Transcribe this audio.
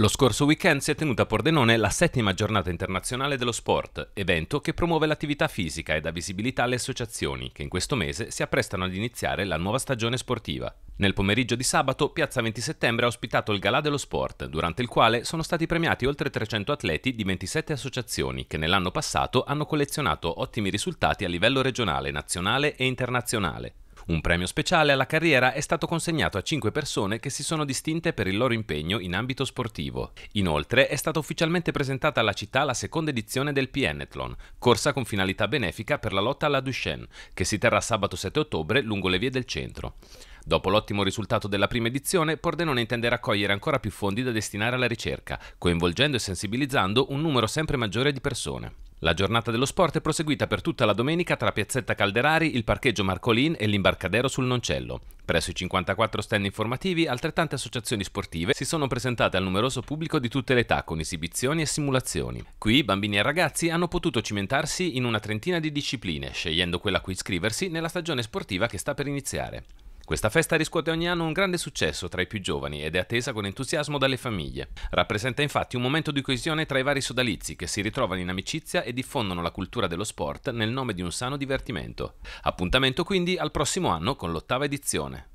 Lo scorso weekend si è tenuta a Pordenone la settima giornata internazionale dello sport, evento che promuove l'attività fisica e dà visibilità alle associazioni che in questo mese si apprestano ad iniziare la nuova stagione sportiva. Nel pomeriggio di sabato, Piazza 20 Settembre ha ospitato il Galà dello Sport, durante il quale sono stati premiati oltre 300 atleti di 27 associazioni che nell'anno passato hanno collezionato ottimi risultati a livello regionale, nazionale e internazionale. Un premio speciale alla carriera è stato consegnato a cinque persone che si sono distinte per il loro impegno in ambito sportivo. Inoltre è stata ufficialmente presentata alla città la seconda edizione del Pienethlon, corsa con finalità benefica per la lotta alla Duchenne, che si terrà sabato 7 ottobre lungo le vie del centro. Dopo l'ottimo risultato della prima edizione, Pordenone intende raccogliere ancora più fondi da destinare alla ricerca, coinvolgendo e sensibilizzando un numero sempre maggiore di persone. La giornata dello sport è proseguita per tutta la domenica tra Piazzetta Calderari, il parcheggio Marcolin e l'imbarcadero sul Noncello. Presso i 54 stand informativi, altrettante associazioni sportive si sono presentate al numeroso pubblico di tutte le età con esibizioni e simulazioni. Qui bambini e ragazzi hanno potuto cimentarsi in una trentina di discipline, scegliendo quella a cui iscriversi nella stagione sportiva che sta per iniziare. Questa festa riscuote ogni anno un grande successo tra i più giovani ed è attesa con entusiasmo dalle famiglie. Rappresenta infatti un momento di coesione tra i vari sodalizi che si ritrovano in amicizia e diffondono la cultura dello sport nel nome di un sano divertimento. Appuntamento quindi al prossimo anno con l'ottava edizione.